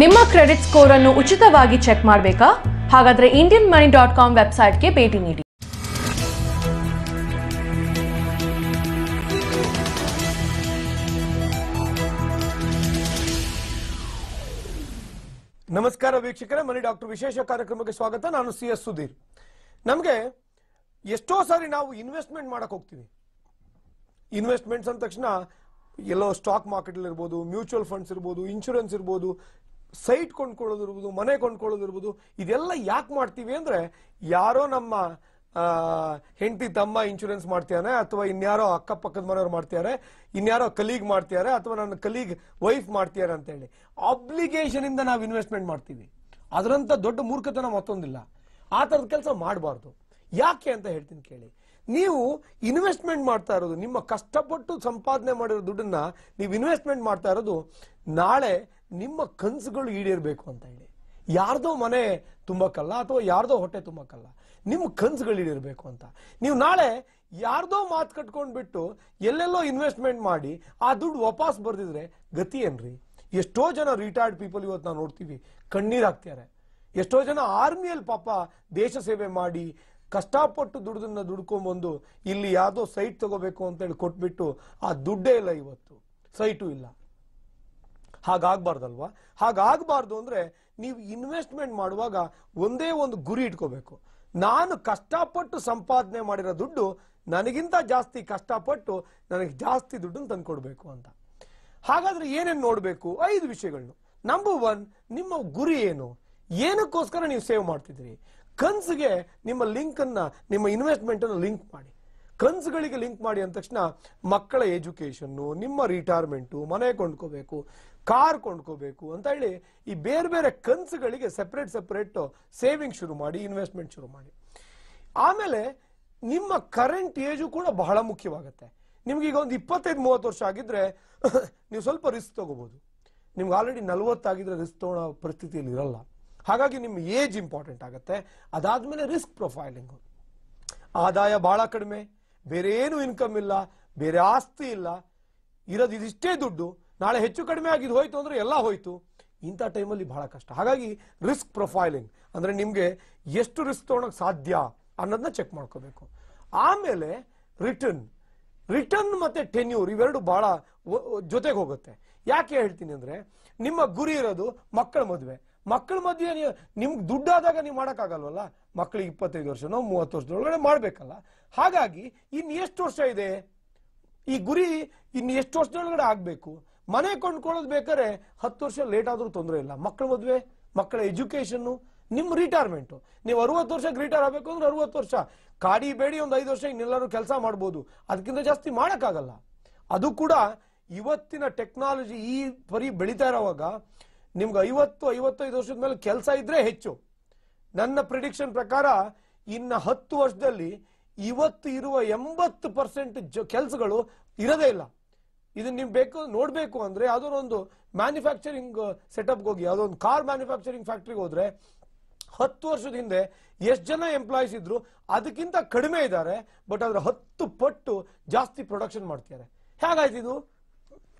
ನಿಮ್ಮ credit score ಅನ್ನು ಉಚಿತವಾಗಿ ಚೆಕ್ ಮಾಡಬೇಕಾ ಹಾಗಾದ್ರೆ ಇಂಡಿಯನ್ ಮನಿ ಡಾಟ್ ಕಾಮ್ ವೆಬ್ಸೈಟ್ಗೆ ಭೇಟಿ ನೀಡಿ ನಮಸ್ಕಾರ ವೀಕ್ಷಕರೇ ಮನಿ ಡಾಕ್ಟರ್ ವಿಶೇಷ ಕಾರ್ಯಕ್ರಮಕ್ಕೆ ಸ್ವಾಗತ ನಾನು ಸಿ ಎಸ್ ಸುಧೀರ್ ನಮಗೆ ಎಷ್ಟೋ ಸಾರಿ ನಾವು ಇನ್ವೆಸ್ಟ್ಮೆಂಟ್ ಮಾಡಕ್ ಹೋಗ್ತೀವಿ ಇನ್ವೆಸ್ಟ್ಮೆಂಟ್ಸ್ ಅಂದ ತಕ್ಷಣ ಎಲ್ಲೋ ಸ್ಟಾಕ್ ಮಾರ್ಕೆಟ್ ಇರ್ಬೋದು ಮ್ಯೂಚುವಲ್ ಫಂಡ್ಸ್ ಇರ್ಬೋದು ಇನ್ಶೂರೆನ್ಸ್ ಇರ್ಬೋದು ಸೈಟ್ ಕೊಂಡ್ಕೊಳ್ಳೋದಿರ್ಬೋದು ಮನೆ ಕೊಂಡ್ಕೊಳ್ಳೋದಿರ್ಬೋದು ಇದೆಲ್ಲ ಯಾಕೆ ಮಾಡ್ತೀವಿ ಅಂದರೆ ಯಾರೋ ನಮ್ಮ ಹೆಂಡತಿ ತಮ್ಮ ಇನ್ಶೂರೆನ್ಸ್ ಮಾಡ್ತಿದ್ದಾನೆ ಅಥವಾ ಇನ್ಯಾರೋ ಅಕ್ಕಪಕ್ಕದ ಮನೆಯವ್ರು ಮಾಡ್ತಿದ್ದಾರೆ ಇನ್ಯಾರೋ ಕಲೀಗ್ ಮಾಡ್ತಿದ್ದಾರೆ ಅಥವಾ ನನ್ನ ಕಲೀಗ್ ವೈಫ್ ಹೇಳಿ ಅಂತೇಳಿ ಅಬ್ಲಿಗೇಷನಿಂದ ನಾವು ಇನ್ವೆಸ್ಟ್ಮೆಂಟ್ ಮಾಡ್ತೀವಿ ಅದರಂಥ ದೊಡ್ಡ ಮೂರ್ಖತನ ಮತ್ತೊಂದಿಲ್ಲ ಆ ಥರದ ಕೆಲಸ ಮಾಡಬಾರ್ದು ಯಾಕೆ ಅಂತ ಹೇಳ್ತೀನಿ ಕೇಳಿ ನೀವು ಇನ್ವೆಸ್ಟ್ಮೆಂಟ್ ಮಾಡ್ತಾ ಇರೋದು ನಿಮ್ಮ ಕಷ್ಟಪಟ್ಟು ಸಂಪಾದನೆ ಮಾಡಿರೋ ದುಡ್ಡನ್ನು ನೀವು ಇನ್ವೆಸ್ಟ್ಮೆಂಟ್ ಮಾಡ್ತಾ ಇರೋದು ನಾಳೆ ನಿಮ್ಮ ಕನಸುಗಳು ಈಡೇರ್ಬೇಕು ಅಂತ ಹೇಳಿ ಯಾರ್ದೋ ಮನೆ ತುಂಬಕ್ಕಲ್ಲ ಅಥವಾ ಯಾರ್ದೋ ಹೊಟ್ಟೆ ತುಂಬಕ್ಕಲ್ಲ ನಿಮ್ಮ ಕನ್ಸುಗಳು ಈಡೇರಬೇಕು ಅಂತ ನೀವು ನಾಳೆ ಯಾರ್ದೋ ಮಾತು ಬಿಟ್ಟು ಎಲ್ಲೆಲ್ಲೋ ಇನ್ವೆಸ್ಟ್ಮೆಂಟ್ ಮಾಡಿ ಆ ದುಡ್ಡು ವಾಪಾಸ್ ಬರ್ದಿದ್ರೆ ಗತಿ ಏನ್ರಿ ಎಷ್ಟೋ ಜನ ರಿಟೈರ್ಡ್ ಪೀಪಲ್ ಇವತ್ತು ನಾವು ನೋಡ್ತೀವಿ ಕಣ್ಣೀರು ಹಾಕ್ತಾರೆ ಎಷ್ಟೋ ಜನ ಆರ್ಮಿಯಲ್ಲಿ ಪಾಪ ದೇಶ ಸೇವೆ ಮಾಡಿ ಕಷ್ಟಪಟ್ಟು ದುಡ್ದನ್ನ ದುಡ್ಕೊಂಬಂದು ಇಲ್ಲಿ ಯಾವುದೋ ಸೈಟ್ ತಗೋಬೇಕು ಅಂತೇಳಿ ಕೊಟ್ಬಿಟ್ಟು ಆ ದುಡ್ಡೇ ಇಲ್ಲ ಇವತ್ತು ಸೈಟು ಇಲ್ಲ ಹಾಗಾಗಬಾರ್ದಲ್ವಾ ಹಾಗಾಗಬಾರ್ದು ಅಂದ್ರೆ ನೀವು ಇನ್ವೆಸ್ಟ್ಮೆಂಟ್ ಮಾಡುವಾಗ ಒಂದೇ ಒಂದು ಗುರಿ ಇಟ್ಕೋಬೇಕು ನಾನು ಕಷ್ಟಪಟ್ಟು ಸಂಪಾದನೆ ಮಾಡಿರೋ ದುಡ್ಡು ನನಗಿಂತ ಜಾಸ್ತಿ ಕಷ್ಟಪಟ್ಟು ನನಗೆ ಜಾಸ್ತಿ ದುಡ್ಡನ್ನು ತಂದುಕೊಡ್ಬೇಕು ಅಂತ ಹಾಗಾದ್ರೆ ಏನೇನು ನೋಡಬೇಕು ಐದು ವಿಷಯಗಳನ್ನು ನಂಬರ್ ಒನ್ ನಿಮ್ಮ ಗುರಿ ಏನು ಏನಕ್ಕೋಸ್ಕರ ನೀವು ಸೇವ್ ಮಾಡ್ತಿದ್ದೀರಿ ಕನ್ಸಿಗೆ ನಿಮ್ಮ ಲಿಂಕನ್ನು ನಿಮ್ಮ ಇನ್ವೆಸ್ಟ್ಮೆಂಟನ್ನು ಲಿಂಕ್ ಮಾಡಿ ಕನ್ಸ್ಗಳಿಗೆ ಲಿಂಕ್ ಮಾಡಿ ಅಂದ ತಕ್ಷಣ ಮಕ್ಕಳ ಎಜುಕೇಷನ್ನು ನಿಮ್ಮ ರಿಟೈರ್ಮೆಂಟು ಮನೆ ಕೊಂಡ್ಕೋಬೇಕು ಕಾರ್ ಕೊಂಡ್ಕೋಬೇಕು ಅಂತ ಹೇಳಿ ಈ ಬೇರೆ ಬೇರೆ ಕನ್ಸ್ಗಳಿಗೆ ಸಪ್ರೇಟ್ ಸೆಪ್ರೇಟ್ ಸೇವಿಂಗ್ ಶುರು ಮಾಡಿ ಇನ್ವೆಸ್ಟ್ಮೆಂಟ್ ಶುರು ಮಾಡಿ ಆಮೇಲೆ ನಿಮ್ಮ ಕರೆಂಟ್ ಏಜು ಕೂಡ ಬಹಳ ಮುಖ್ಯವಾಗುತ್ತೆ ಈಗ ಒಂದು ಇಪ್ಪತ್ತೈದು ಮೂವತ್ತು ವರ್ಷ ಆಗಿದ್ರೆ ನೀವು ಸ್ವಲ್ಪ ರಿಸ್ಕ್ ತೊಗೋಬೋದು ನಿಮ್ಗೆ ಆಲ್ರೆಡಿ ನಲವತ್ತಾಗಿದ್ರೆ ರಿಸ್ಕ್ ತಗೊಳ್ಳೋ ಪರಿಸ್ಥಿತಿಯಲ್ಲಿ ಇರಲ್ಲ ಹಾಗಾಗಿ ನಿಮ್ಮ ಏಜ್ ಇಂಪಾರ್ಟೆಂಟ್ ಆಗುತ್ತೆ ಅದಾದ್ಮೇಲೆ ರಿಸ್ಕ್ ಪ್ರೊಫೈಲಿಂಗು ಆದಾಯ ಬಹಳ ಕಡಿಮೆ ಬೇರೆ ಏನು ಇನ್ಕಮ್ ಇಲ್ಲ ಬೇರೆ ಆಸ್ತಿ ಇಲ್ಲ ಇರೋದು ಇದಿಷ್ಟೇ ದುಡ್ಡು ನಾಳೆ ಹೆಚ್ಚು ಕಡಿಮೆ ಆಗಿದ್ದು ಹೋಯ್ತು ಅಂದ್ರೆ ಎಲ್ಲ ಹೋಯ್ತು ಇಂಥ ಟೈಮಲ್ಲಿ ಬಹಳ ಕಷ್ಟ ಹಾಗಾಗಿ ರಿಸ್ಕ್ ಪ್ರೊಫೈಲಿಂಗ್ ಅಂದ್ರೆ ನಿಮಗೆ ಎಷ್ಟು ರಿಸ್ಕ್ ತೊಗೊಳಕ್ಕೆ ಸಾಧ್ಯ ಅನ್ನೋದನ್ನ ಚೆಕ್ ಮಾಡ್ಕೋಬೇಕು ಆಮೇಲೆ ರಿಟರ್ನ್ ರಿಟರ್ನ್ ಮತ್ತೆ ಟೆನ್ಯೂರ್ ಇವೆರಡು ಬಹಳ ಜೊತೆಗೆ ಹೋಗುತ್ತೆ ಯಾಕೆ ಹೇಳ್ತೀನಿ ಅಂದ್ರೆ ನಿಮ್ಮ ಗುರಿ ಇರೋದು ಮಕ್ಕಳ ಮದುವೆ ಮಕ್ಕಳ ಮಧ್ಯೆ ನಿಮ್ಗೆ ದುಡ್ಡಾದಾಗ ನೀವು ಮಾಡೋಕ್ಕಾಗಲ್ವಲ್ಲ ಮಕ್ಕಳಿಗೆ ಇಪ್ಪತ್ತೈದು ವರ್ಷನೋ ಮೂವತ್ತು ವರ್ಷದೊಳಗಡೆ ಮಾಡಬೇಕಲ್ಲ ಹಾಗಾಗಿ ಇನ್ನು ಎಷ್ಟು ವರ್ಷ ಇದೆ ಈ ಗುರಿ ಇನ್ನು ಎಷ್ಟು ವರ್ಷದೊಳಗಡೆ ಆಗಬೇಕು ಮನೆ ಕೊಂಡ್ಕೊಳ್ಳೋದು ಬೇಕಾದ್ರೆ ಹತ್ತು ವರ್ಷ ಲೇಟ್ ಆದರೂ ತೊಂದರೆ ಇಲ್ಲ ಮಕ್ಕಳ ಮದುವೆ ಮಕ್ಕಳ ಎಜುಕೇಷನ್ನು ನಿಮ್ಮ ರಿಟೈರ್ಮೆಂಟು ನೀವು ಅರವತ್ತು ವರ್ಷಕ್ಕೆ ರಿಟೈರ್ ಆಗಬೇಕು ಅಂದ್ರೆ ಅರವತ್ತು ವರ್ಷ ಕಾಡಿ ಬೇಡಿ ಒಂದು ಐದು ವರ್ಷ ಇನ್ನೆಲ್ಲರೂ ಕೆಲಸ ಮಾಡ್ಬೋದು ಅದಕ್ಕಿಂತ ಜಾಸ್ತಿ ಮಾಡೋಕ್ಕಾಗಲ್ಲ ಅದು ಕೂಡ ಇವತ್ತಿನ ಟೆಕ್ನಾಲಜಿ ಈ ಪರಿ ಬೆಳೀತಾ ಇರೋವಾಗ ನಿಮ್ಗೆ ಐವತ್ತು ಐವತ್ತೈದು ವರ್ಷದ ಮೇಲೆ ಕೆಲಸ ಇದ್ರೆ ಹೆಚ್ಚು ನನ್ನ ಪ್ರಿಡಿಕ್ಷನ್ ಪ್ರಕಾರ ಇನ್ನು ಹತ್ತು ವರ್ಷದಲ್ಲಿ ಇವತ್ತು ಇರುವ ಎಂಬತ್ತು ಪರ್ಸೆಂಟ್ ಕೆಲಸಗಳು ಇರೋದೇ ಇಲ್ಲ ಇದನ್ನ ನೀವು ಬೇಕು ನೋಡಬೇಕು ಅಂದರೆ ಯಾವುದೋ ಒಂದು ಮ್ಯಾನುಫ್ಯಾಕ್ಚರಿಂಗ್ ಸೆಟಪ್ಗೆ ಹೋಗಿ ಯಾವುದೋ ಒಂದು ಕಾರ್ ಮ್ಯಾನುಫ್ಯಾಕ್ಚರಿಂಗ್ ಫ್ಯಾಕ್ಟ್ರಿಗೆ ಹೋದ್ರೆ ಹತ್ತು ವರ್ಷದ ಹಿಂದೆ ಎಷ್ಟು ಜನ ಎಂಪ್ಲಾಯೀಸ್ ಇದ್ರು ಅದಕ್ಕಿಂತ ಕಡಿಮೆ ಇದ್ದಾರೆ ಬಟ್ ಅದರ ಹತ್ತು ಪಟ್ಟು ಜಾಸ್ತಿ ಪ್ರೊಡಕ್ಷನ್ ಮಾಡ್ತಿದ್ದಾರೆ ಹೇಗಾಯ್ತು ಇದು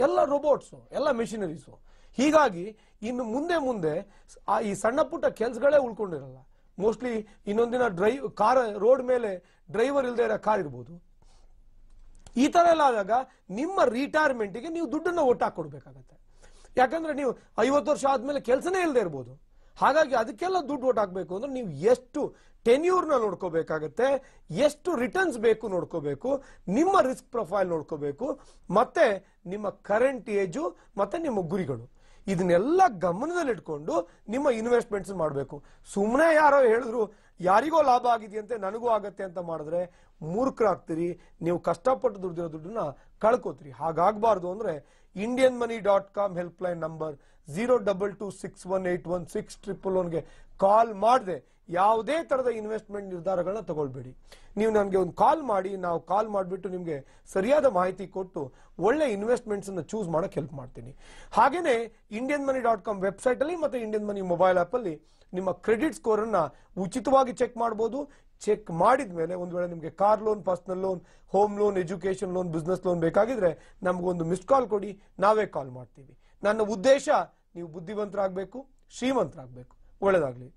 ಎಲ್ಲ ರೋಬೋಟ್ಸು ಎಲ್ಲ ಮೆಷಿನರೀಸು ಹೀಗಾಗಿ ಇನ್ನು ಮುಂದೆ ಮುಂದೆ ಆ ಈ ಸಣ್ಣ ಪುಟ್ಟ ಕೆಲಸಗಳೇ ಉಳ್ಕೊಂಡಿರಲ್ಲ ಮೋಸ್ಟ್ಲಿ ಇನ್ನೊಂದಿನ ಡ್ರೈವ್ ಕಾರ್ ರೋಡ್ ಮೇಲೆ ಡ್ರೈವರ್ ಇಲ್ಲದೆ ಇರೋ ಕಾರ್ ಇರ್ಬೋದು ಈ ಥರ ಎಲ್ಲ ಆದಾಗ ನಿಮ್ಮ ರಿಟೈರ್ಮೆಂಟಿಗೆ ನೀವು ದುಡ್ಡನ್ನು ಒಟ್ಟಾಕಿ ಕೊಡಬೇಕಾಗತ್ತೆ ಯಾಕಂದರೆ ನೀವು ಐವತ್ತು ವರ್ಷ ಆದಮೇಲೆ ಕೆಲಸನೇ ಇಲ್ಲದೆ ಇರ್ಬೋದು ಹಾಗಾಗಿ ಅದಕ್ಕೆಲ್ಲ ದುಡ್ಡು ಓಟ್ ಹಾಕಬೇಕು ಅಂದ್ರೆ ನೀವು ಎಷ್ಟು ಟೆನ್ಯೂರ್ನ ನೋಡ್ಕೋಬೇಕಾಗತ್ತೆ ಎಷ್ಟು ರಿಟರ್ನ್ಸ್ ಬೇಕು ನೋಡ್ಕೋಬೇಕು ನಿಮ್ಮ ರಿಸ್ಕ್ ಪ್ರೊಫೈಲ್ ನೋಡ್ಕೋಬೇಕು ಮತ್ತೆ ನಿಮ್ಮ ಕರೆಂಟ್ ಏಜು ಮತ್ತೆ ನಿಮ್ಮ ಗುರಿಗಳು ಇದನ್ನೆಲ್ಲ ಗಮನದಲ್ಲಿಟ್ಕೊಂಡು ನಿಮ್ಮ ಇನ್ವೆಸ್ಟ್ಮೆಂಟ್ಸ್ ಮಾಡಬೇಕು ಸುಮ್ಮನೆ ಯಾರೋ ಹೇಳಿದ್ರು ಯಾರಿಗೋ ಲಾಭ ಆಗಿದೆಯಂತೆ ನನಗೂ ಆಗತ್ತೆ ಅಂತ ಮಾಡಿದ್ರೆ ಮೂರ್ಖರಾಗ್ತೀರಿ ನೀವು ಕಷ್ಟಪಟ್ಟು ದುಡ್ಡಿರೋ ದುಡ್ಡನ್ನ ಕಳ್ಕೋತೀರಿ ಹಾಗಾಗಬಾರ್ದು ಅಂದರೆ Indian money dot com help line number zero double two six one eight one six triple ಒನ್ಗೆ ಕಾಲ್ ಮಾಡದೆ ಯಾವುದೇ ತರದ ಇನ್ವೆಸ್ಟ್ಮೆಂಟ್ ನಿರ್ಧಾರಗಳನ್ನ ತಗೊಳ್ಬೇಡಿ ನೀವು ನನಗೆ ಒಂದು ಕಾಲ್ ಮಾಡಿ ನಾವು ಕಾಲ್ ಮಾಡಿಬಿಟ್ಟು ನಿಮಗೆ ಸರಿಯಾದ ಮಾಹಿತಿ ಕೊಟ್ಟು ಒಳ್ಳೆ ಇನ್ವೆಸ್ಟ್ಮೆಂಟ್ಸ್ ಇನ್ವೆಸ್ಟ್ಮೆಂಟ್ಸನ್ನು ಚೂಸ್ ಮಾಡೋಕ್ಕೆ ಹೆಲ್ಪ್ ಮಾಡ್ತೀನಿ ಹಾಗೆಯೇ ಇಂಡಿಯನ್ ಮನಿ ಡಾಟ್ ಕಾಮ್ ವೆಬ್ಸೈಟಲ್ಲಿ ಮತ್ತು ಇಂಡಿಯನ್ ಮನಿ ಮೊಬೈಲ್ ಅಲ್ಲಿ ನಿಮ್ಮ ಕ್ರೆಡಿಟ್ ಸ್ಕೋರನ್ನು ಉಚಿತವಾಗಿ ಚೆಕ್ ಮಾಡ್ಬೋದು ಚೆಕ್ ಮಾಡಿದ ಮೇಲೆ ಒಂದು ವೇಳೆ ನಿಮಗೆ car loan personal loan home loan education loan business loan ಬೇಕಾಗಿದ್ರೆ ನಮಗೊಂದು ಮಿಸ್ ಕಾಲ್ ಕೊಡಿ ನಾವೇ ಕಾಲ್ ಮಾಡ್ತೀವಿ ನನ್ನ ಉದ್ದೇಶ ನೀವು ಬುದ್ಧಿವಂತರಾಗಬೇಕು ಶ್ರೀಮಂತರಾಗಬೇಕು ಒಳ್ಳೆಯದಾಗಲಿ